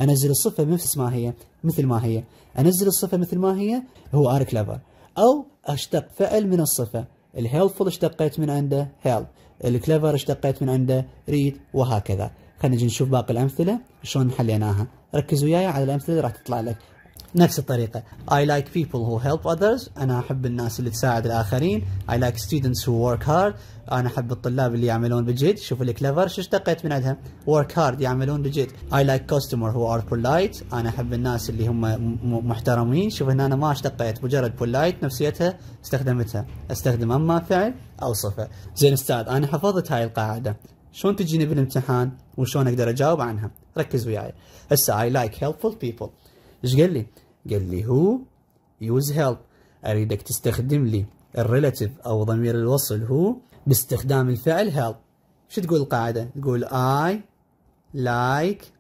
انزل الصفه نفس ما هي مثل ما هي انزل الصفه مثل ما هي هو ار كلفر او اشتق فعل من الصفه الهيلفول اشتقيت من عنده هيلب الكليفر اشتقيت من عنده ريد وهكذا خلينا نجي نشوف باقي الامثله شلون حليناها ركز وياي على الامثله اللي راح تطلع لك نفس الطريقة I like people who help others أنا أحب الناس اللي تساعد الآخرين I like students who work hard أنا أحب الطلاب اللي يعملون بجد شوفوا اللي كلفر شو اشتقيت من عندها work hard يعملون بجد I like customer who are polite أنا أحب الناس اللي هم محترمين شوف هنا أنا ما اشتقيت مجرد polite نفسيتها استخدمتها استخدم أما فعل أو صفة زين أستاذ أنا حفظت هاي القاعدة شلون تجيني بالامتحان وشلون أقدر أجاوب عنها ركز وياي هسه I like helpful people ايش قال لي؟ قال لي هو يوز هيلب اريدك تستخدم لي الريلاتيف او ضمير الوصل هو باستخدام الفعل هيلب شو تقول القاعده؟ تقول اي لايك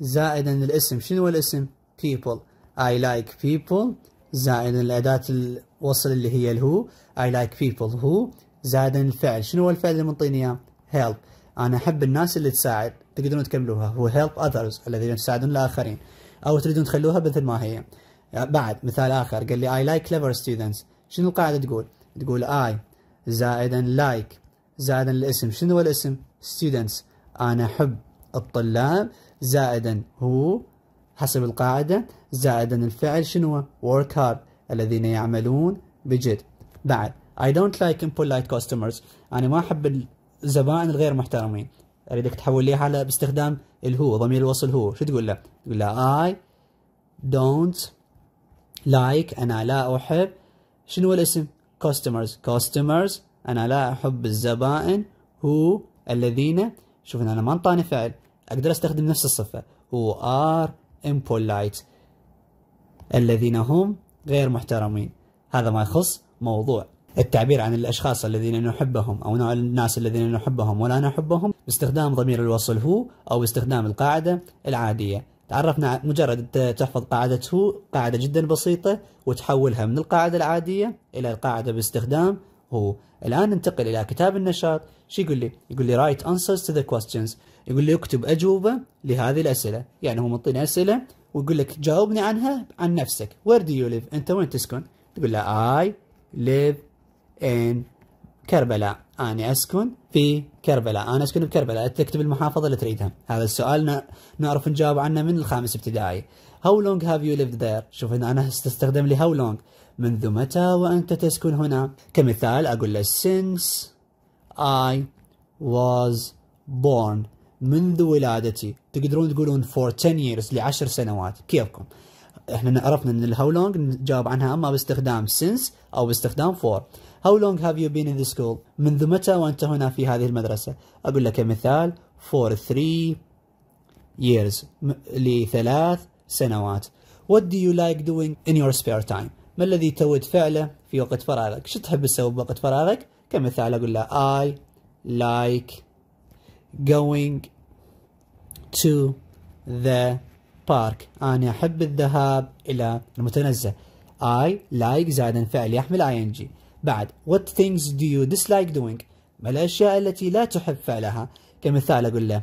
زائدا الاسم شنو الاسم؟ بيبول اي لايك بيبول زائدا الأداة الوصل اللي هي الهو اي لايك بيبول هو زائدا الفعل شنو هو الفعل اللي منطيني إياه هيلب أنا أحب الناس اللي تساعد تقدرون تكملوها هو هيلب اذرز الذين يساعدون الآخرين او تريدون تخلوها مثل ما هي بعد مثال اخر قال لي اي لايك كليفر ستودنتس شنو القاعده تقول تقول اي زائدا لايك زائدا الاسم شنو هو الاسم ستودنتس انا احب الطلاب زائدا هو حسب القاعده زائدا الفعل شنو هو ورك هارد الذين يعملون بجد بعد اي دونت لايك impolite كاستمرز أنا ما أحب الزبائن الغير محترمين أريدك تحول لي على باستخدام اللي هو ضمير الوصل هو شو تقول له؟ تقول له I don't like أنا لا أحب شنو الاسم؟ customers customers أنا لا أحب الزبائن هو الذين شوف أنا ما انطاني فعل أقدر أستخدم نفس الصفة هو are impolite الذين هم غير محترمين هذا ما يخص موضوع التعبير عن الأشخاص الذين نحبهم أو نوع الناس الذين نحبهم ولا نحبهم باستخدام ضمير الوصل هو أو باستخدام القاعدة العادية تعرفنا مجرد تحفظ قاعدة هو قاعدة جدا بسيطة وتحولها من القاعدة العادية إلى القاعدة باستخدام هو الآن ننتقل إلى كتاب النشاط شو يقول لي؟ يقول لي write answers to the questions يقول لي اكتب أجوبة لهذه الأسئلة يعني هو مطين أسئلة ويقول لك جاوبني عنها عن نفسك where do you live؟ أنت وين تسكن؟ تقول له I live in إيه، كربلاء أنا أسكن في كربلاء أنا أسكن بكربلاء تكتب المحافظة اللي تريدها هذا السؤال نعرف نجاوب عنه من الخامس ابتدائي How long have you lived there شوف هنا أنا استخدم لي how long منذ متى وأنت تسكن هنا كمثال أقول له since I was born منذ ولادتي تقدرون تقولون for 10 years لعشر سنوات كيفكم احنا عرفنا ان الهاو لونج نجاوب عنها اما باستخدام since او باستخدام for How long have you been in the school منذ متى وأنت هنا في هذه المدرسة أقول لك مثال for three years لثلاث سنوات What do you like doing in your spare time ما الذي تود فعله في وقت فراغك شو تحب تسوي بوقت فراغك كمثال أقول له I like going to the park أنا أحب الذهاب إلى المتنزه I like زائدا فعل يحمل ing بعد what things do you dislike doing ما الأشياء التي لا تحب فعلها كمثال أقول له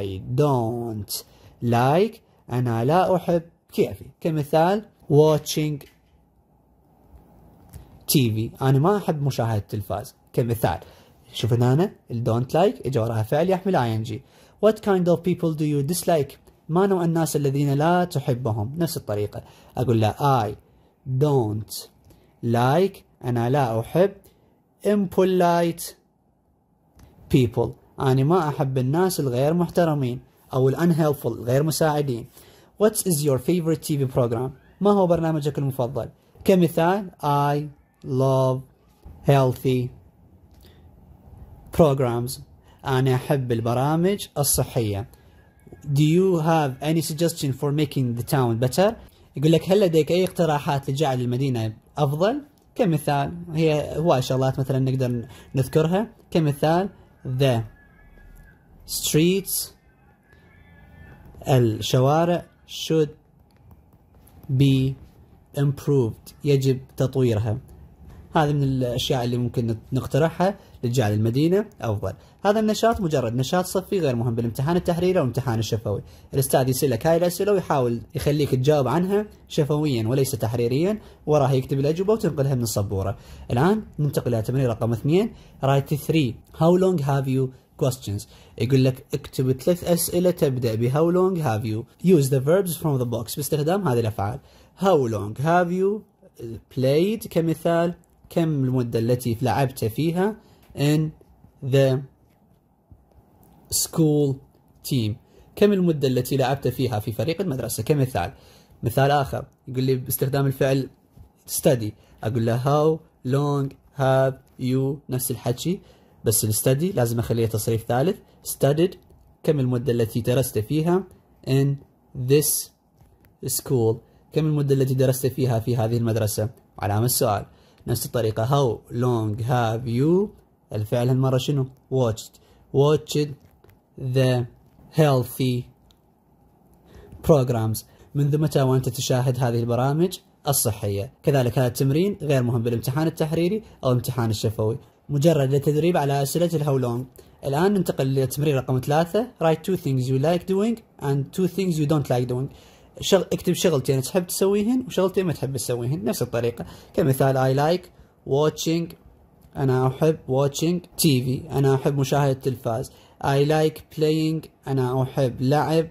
I don't like أنا لا أحب كيفي كمثال watching TV أنا ما أحب مشاهدة التلفاز كمثال شوف هنا أنا don't like إجا وراها فعل يحمل ing what kind of people do you dislike ما نوع الناس الذين لا تحبهم نفس الطريقة أقول له I don't like أنا لا أحب impolite people أنا ما أحب الناس الغير محترمين أو unhelpful غير مساعدين What is your favorite TV program؟ ما هو برنامجك المفضل؟ كمثال I love healthy programs أنا أحب البرامج الصحية Do you have any suggestion for making the town better؟ يقول لك هل لديك أي اقتراحات لجعل المدينة أفضل؟ كمثال هي هواي شغلات مثلا نقدر نذكرها كمثال the streets الشوارع should be improved يجب تطويرها هذه من الأشياء اللي ممكن نقترحها لجعل المدينة أفضل هذا النشاط مجرد نشاط صفي غير مهم بالامتحان التحريري او الامتحان الشفوي الاستاذ يسالك هاي الاسئله ويحاول يخليك تجاوب عنها شفويا وليس تحريريا وراح يكتب الاجوبه وتنقلها من السبوره الان ننتقل الى تمرين رقم اثنين رايت 3 هاو لونج هاف يو questions يقول لك اكتب ثلاث اسئله تبدا ب how long have you use the verbs from the box باستخدام هذه الافعال how long have you played كمثال كم المده التي لعبت فيها in the سكول تيم كم المدة التي لعبت فيها في فريق المدرسة كمثال مثال آخر يقول لي باستخدام الفعل study أقول له how long have you نفس الحكي بس الستدي لازم أخليه تصريف ثالث studied كم المدة التي درست فيها in this school كم المدة التي درست فيها في هذه المدرسة علامة السؤال نفس الطريقة how long have you الفعل هالمرة شنو watched watched the healthy programs منذ متى وأنت تشاهد هذه البرامج الصحية كذلك هذا التمرين غير مهم بالامتحان التحريري أو الامتحان الشفوي مجرد للتدريب على أسئلة الهو لونج الآن ننتقل للتمرين رقم ثلاثة write two things you like doing and two things you don't like doing شغ... اكتب شغلتين تحب تسويهن وشغلتين ما تحب تسويهن نفس الطريقة كمثال I like watching أنا أحب watching TV أنا أحب مشاهدة التلفاز I like playing أنا أحب لعب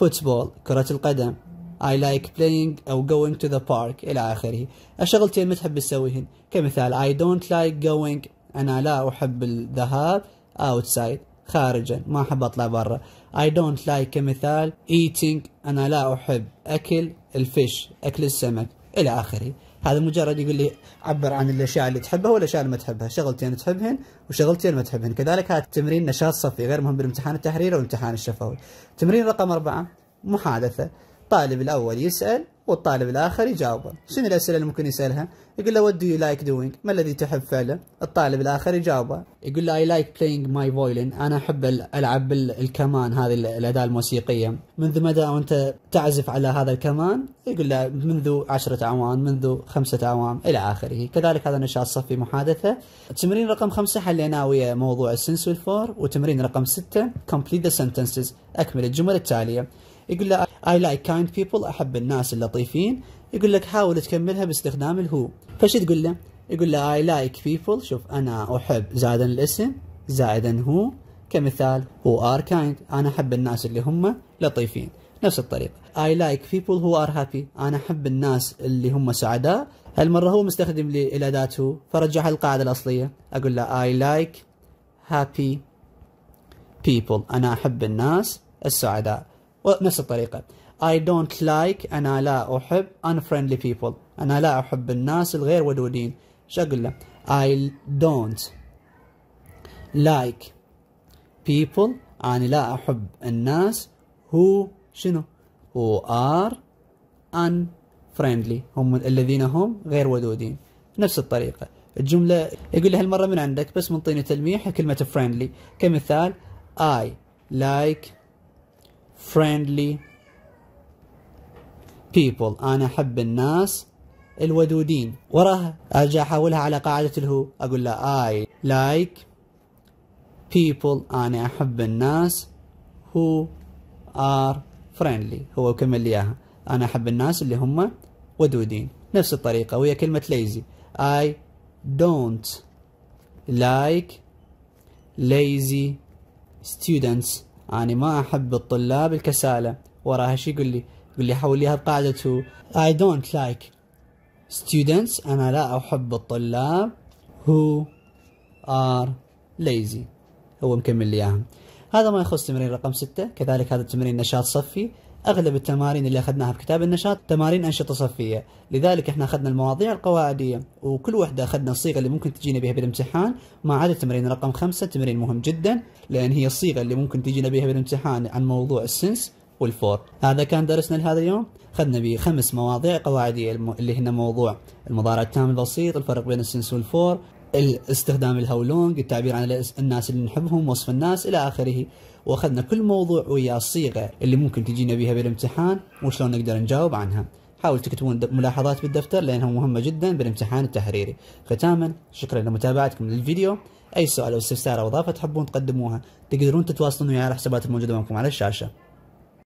football كرة القدم I like playing أو going to the park إلى آخره الشغلتين ما تحب تسويهن كمثال I don't like going أنا لا أحب الذهاب outside خارجا ما أحب أطلع برا I don't like كمثال eating أنا لا أحب أكل الفيش أكل السمك إلى آخره هذا مجرد يقول لي عبر عن الاشياء اللي تحبها والاشياء اللي ما تحبها، شغلتين تحبهن وشغلتين ما تحبهن، كذلك هذا التمرين نشاط صفي غير مهم بالامتحان التحريري والامتحان الشفوي. تمرين رقم اربعه محادثه، طالب الاول يسال والطالب الآخر يجاوبه شنو الأسئلة اللي ممكن يسألها يقول له what do you like doing ما الذي تحب فعله الطالب الآخر يجاوبه يقول له I like playing my violin أنا أحب ألعب بالكمان هذه الأداة الموسيقية منذ مدى وأنت تعزف على هذا الكمان يقول له منذ عشرة أعوام منذ خمسة أعوام إلى آخره كذلك هذا نشاط صفي محادثة تمرين رقم خمسة حلينا ويا موضوع السنس والفور وتمرين رقم ستة complete the sentences أكمل الجمل التالية يقول له I like kind people أحب الناس اللطيفين يقول لك حاول تكملها باستخدام الهو فش تقول له يقول له I like people شوف أنا أحب زائدا الاسم زائدا هو كمثال who are kind أنا أحب الناس اللي هم لطيفين نفس الطريقة I like people who are happy أنا أحب الناس اللي هم سعداء هالمرة هو مستخدم لي ذات هو فرجعها القاعدة الأصلية أقول له I like happy people أنا أحب الناس السعداء ونفس الطريقة I don't like أنا لا أحب unfriendly people أنا لا أحب الناس الغير ودودين شو أقول له I don't like people أنا لا أحب الناس who شنو who are unfriendly هم الذين هم غير ودودين نفس الطريقة الجملة يقول لها المرة من عندك بس منطيني تلميح كلمة friendly كمثال I like friendly people أنا أحب الناس الودودين وراها أرجع أحولها على قاعدة الهو أقول له I like people أنا أحب الناس who are friendly هو كمل لي إياها أنا أحب الناس اللي هم ودودين نفس الطريقة وهي كلمة lazy I don't like lazy students أنا ما أحب الطلاب الكسالة وراها شي يقول لي يقول لي حوليها بقاعدة هو I don't like students أنا لا أحب الطلاب who are lazy هو مكمل لي هذا ما يخص تمرين رقم ستة كذلك هذا التمرين نشاط صفي اغلب التمارين اللي اخذناها بكتاب النشاط تمارين انشطه صفيه، لذلك احنا اخذنا المواضيع القواعديه وكل وحده اخذنا الصيغه اللي ممكن تجينا بها بالامتحان ما عدا تمرين رقم خمسه تمرين مهم جدا لان هي الصيغه اللي ممكن تجينا بها بالامتحان عن موضوع السنس والفور. هذا كان درسنا لهذا اليوم، اخذنا به خمس مواضيع قواعديه اللي هن موضوع المضارع التام البسيط، الفرق بين السنس والفور، استخدام الهولونج التعبير عن الناس اللي نحبهم، وصف الناس الى اخره. واخذنا كل موضوع ويا الصيغه اللي ممكن تجينا بها بالامتحان وشلون نقدر نجاوب عنها حاول تكتبون ملاحظات بالدفتر لانها مهمه جدا بالامتحان التحريري ختاما شكرا لمتابعتكم للفيديو اي سؤال او استفسار او اضافه تحبون تقدموها تقدرون تتواصلون وياي على الحسابات الموجوده معكم على الشاشه